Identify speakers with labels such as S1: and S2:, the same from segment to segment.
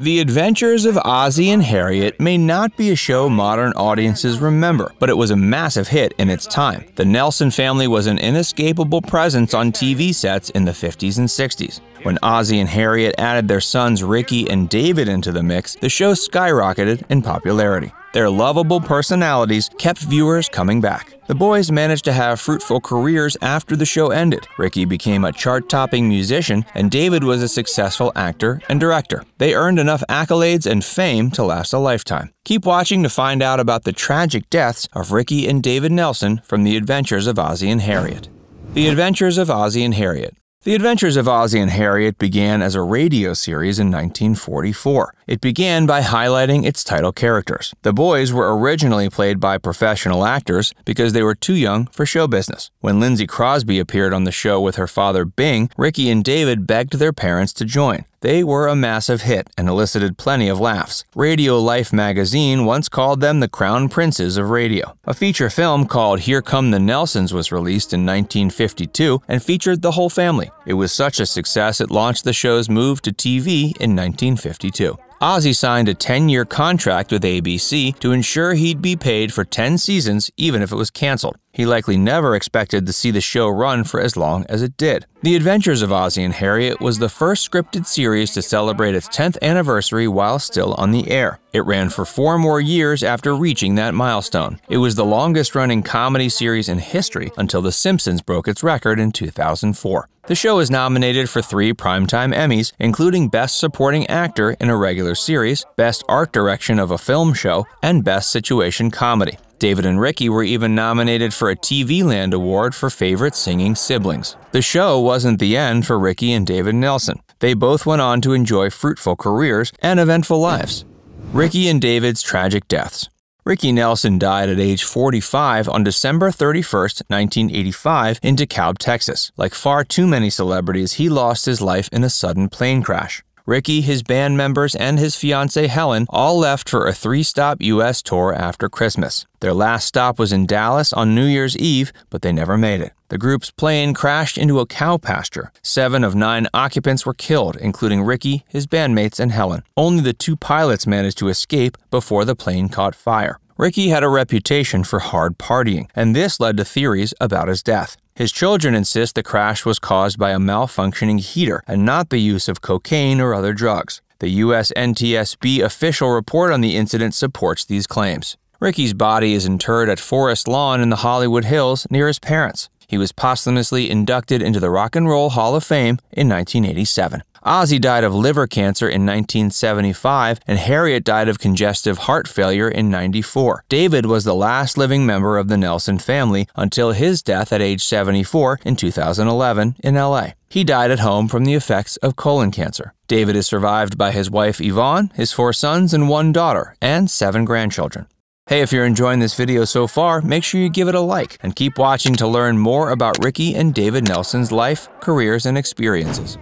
S1: The Adventures of Ozzie and Harriet may not be a show modern audiences remember, but it was a massive hit in its time. The Nelson family was an inescapable presence on TV sets in the 50s and 60s. When Ozzie and Harriet added their sons Ricky and David into the mix, the show skyrocketed in popularity. Their lovable personalities kept viewers coming back. The boys managed to have fruitful careers after the show ended. Ricky became a chart topping musician, and David was a successful actor and director. They earned enough accolades and fame to last a lifetime. Keep watching to find out about the tragic deaths of Ricky and David Nelson from The Adventures of Ozzie and Harriet. The Adventures of Ozzie and Harriet the Adventures of Ozzie and Harriet began as a radio series in 1944. It began by highlighting its title characters. The boys were originally played by professional actors because they were too young for show business. When Lindsay Crosby appeared on the show with her father Bing, Ricky and David begged their parents to join. They were a massive hit and elicited plenty of laughs. Radio Life magazine once called them the crown princes of radio. A feature film called Here Come the Nelsons was released in 1952 and featured the whole family. It was such a success it launched the show's move to TV in 1952. Ozzy signed a 10 year contract with ABC to ensure he'd be paid for 10 seasons even if it was canceled. He likely never expected to see the show run for as long as it did. The Adventures of Ozzie and Harriet was the first scripted series to celebrate its 10th anniversary while still on the air. It ran for four more years after reaching that milestone. It was the longest running comedy series in history until The Simpsons broke its record in 2004. The show is nominated for three Primetime Emmys, including Best Supporting Actor in a Regular Series, Best Art Direction of a Film Show, and Best Situation Comedy. David and Ricky were even nominated for a TV Land Award for Favorite Singing Siblings. The show wasn't the end for Ricky and David Nelson. They both went on to enjoy fruitful careers and eventful lives. Ricky and David's tragic deaths. Ricky Nelson died at age 45 on December 31, 1985, in DeKalb, Texas. Like far too many celebrities, he lost his life in a sudden plane crash. Ricky, his band members, and his fiancee Helen all left for a three stop U.S. tour after Christmas. Their last stop was in Dallas on New Year's Eve, but they never made it. The group's plane crashed into a cow pasture. Seven of nine occupants were killed, including Ricky, his bandmates, and Helen. Only the two pilots managed to escape before the plane caught fire. Ricky had a reputation for hard partying, and this led to theories about his death. His children insist the crash was caused by a malfunctioning heater and not the use of cocaine or other drugs. The U.S. NTSB official report on the incident supports these claims. Ricky's body is interred at Forest Lawn in the Hollywood Hills near his parents. He was posthumously inducted into the Rock and Roll Hall of Fame in 1987. Ozzy died of liver cancer in 1975, and Harriet died of congestive heart failure in 94. David was the last living member of the Nelson family until his death at age 74 in 2011 in LA. He died at home from the effects of colon cancer. David is survived by his wife Yvonne, his four sons and one daughter, and seven grandchildren. Hey, if you're enjoying this video so far, make sure you give it a like and keep watching to learn more about Ricky and David Nelson's life, careers, and experiences.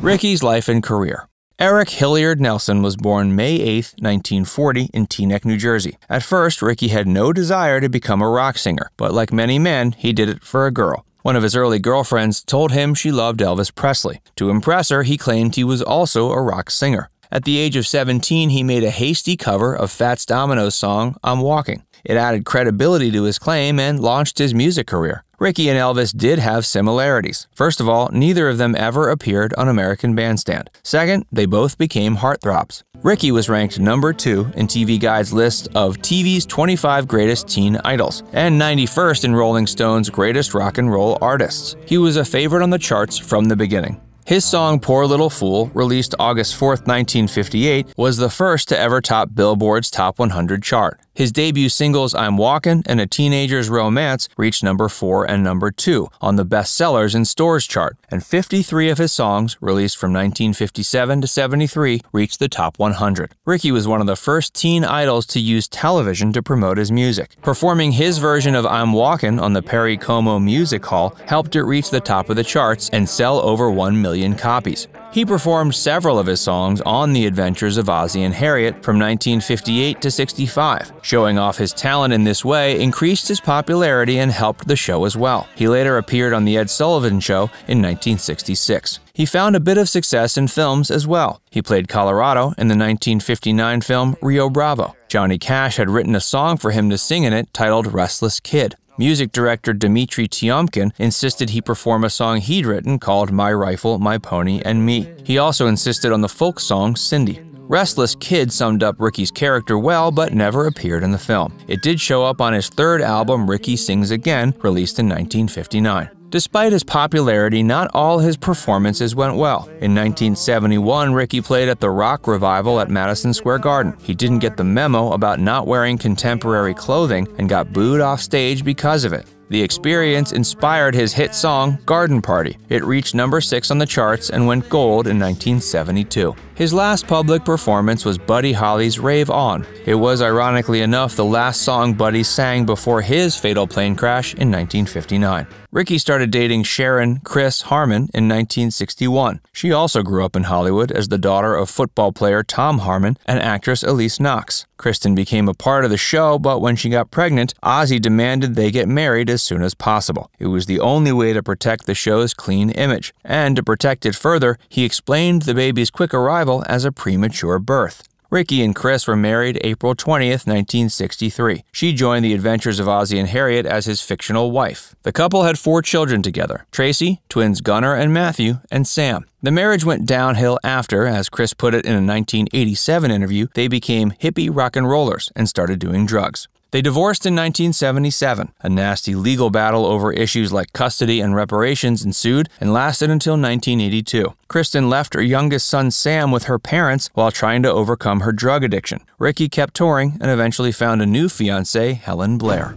S1: Ricky's life and career. Eric Hilliard Nelson was born May 8, 1940, in Teaneck, New Jersey. At first, Ricky had no desire to become a rock singer, but like many men, he did it for a girl. One of his early girlfriends told him she loved Elvis Presley. To impress her, he claimed he was also a rock singer. At the age of 17, he made a hasty cover of Fats Domino's song, I'm Walking. It added credibility to his claim and launched his music career. Ricky and Elvis did have similarities. First of all, neither of them ever appeared on American Bandstand. Second, they both became heartthrobs. Ricky was ranked number 2 in TV Guide's list of TV's 25 Greatest Teen Idols, and 91st in Rolling Stone's Greatest Rock and Roll Artists. He was a favorite on the charts from the beginning. His song Poor Little Fool, released August 4, 1958, was the first to ever top Billboard's Top 100 chart. His debut singles I'm Walkin' and A Teenager's Romance reached number 4 and number 2 on the bestsellers in stores chart, and 53 of his songs, released from 1957 to 73, reached the top 100. Ricky was one of the first teen idols to use television to promote his music. Performing his version of I'm Walkin' on the Perry Como Music Hall helped it reach the top of the charts and sell over 1 million copies. He performed several of his songs on The Adventures of Ozzy and Harriet from 1958 to 65. Showing off his talent in this way increased his popularity and helped the show as well. He later appeared on The Ed Sullivan Show in 1966. He found a bit of success in films as well. He played Colorado in the 1959 film Rio Bravo. Johnny Cash had written a song for him to sing in it titled Restless Kid. Music director Dmitry Tiomkin insisted he perform a song he'd written called My Rifle, My Pony, and Me. He also insisted on the folk song Cindy. Restless Kid summed up Ricky's character well, but never appeared in the film. It did show up on his third album, Ricky Sings Again, released in 1959. Despite his popularity, not all his performances went well. In 1971, Ricky played at the rock revival at Madison Square Garden. He didn't get the memo about not wearing contemporary clothing and got booed off stage because of it. The experience inspired his hit song, Garden Party. It reached number six on the charts and went gold in 1972. His last public performance was Buddy Holly's Rave On. It was, ironically enough, the last song Buddy sang before his fatal plane crash in 1959. Ricky started dating Sharon Chris Harmon in 1961. She also grew up in Hollywood as the daughter of football player Tom Harmon and actress Elise Knox. Kristen became a part of the show, but when she got pregnant, Ozzy demanded they get married as soon as possible. It was the only way to protect the show's clean image. And to protect it further, he explained the baby's quick arrival survival as a premature birth. Ricky and Chris were married April 20th, 1963. She joined the adventures of Ozzy and Harriet as his fictional wife. The couple had four children together Tracy, twins Gunnar and Matthew, and Sam. The marriage went downhill after, as Chris put it in a 1987 interview, they became hippie rock and rollers and started doing drugs. They divorced in 1977. A nasty legal battle over issues like custody and reparations ensued and lasted until 1982. Kristen left her youngest son Sam with her parents while trying to overcome her drug addiction. Ricky kept touring and eventually found a new fiancée, Helen Blair.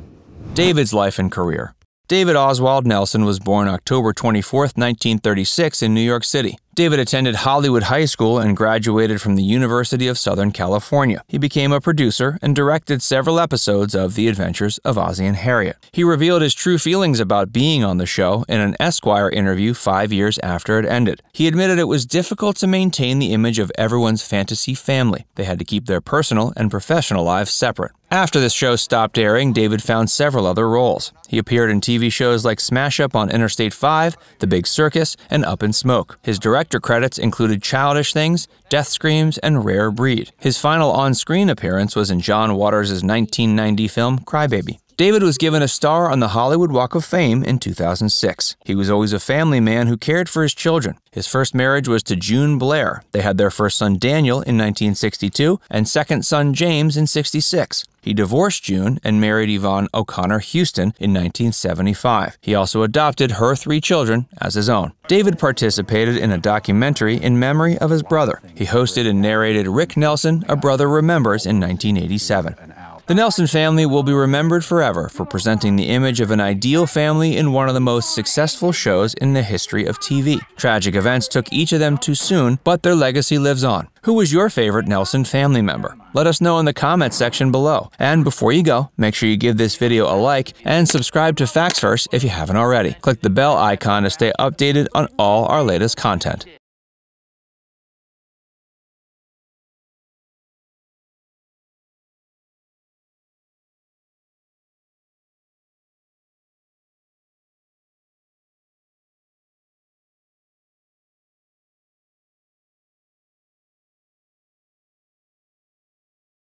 S1: David's life and career. David Oswald Nelson was born October 24, 1936, in New York City. David attended Hollywood High School and graduated from the University of Southern California. He became a producer and directed several episodes of The Adventures of Ozzie and Harriet. He revealed his true feelings about being on the show in an Esquire interview five years after it ended. He admitted it was difficult to maintain the image of everyone's fantasy family. They had to keep their personal and professional lives separate. After the show stopped airing, David found several other roles. He appeared in TV shows like Smash Up on Interstate 5, The Big Circus, and Up in Smoke. His direct director credits included Childish Things, Death Screams, and Rare Breed. His final on screen appearance was in John Waters' 1990 film Crybaby. David was given a star on the Hollywood Walk of Fame in 2006. He was always a family man who cared for his children. His first marriage was to June Blair. They had their first son Daniel in 1962 and second son James in 66. He divorced June and married Yvonne O'Connor Houston in 1975. He also adopted her three children as his own. David participated in a documentary in memory of his brother. He hosted and narrated Rick Nelson, A Brother Remembers in 1987. The Nelson family will be remembered forever for presenting the image of an ideal family in one of the most successful shows in the history of TV. Tragic events took each of them too soon, but their legacy lives on. Who was your favorite Nelson family member? Let us know in the comments section below. And before you go, make sure you give this video a like and subscribe to Facts First if you haven't already. Click the bell icon to stay updated on all our latest content.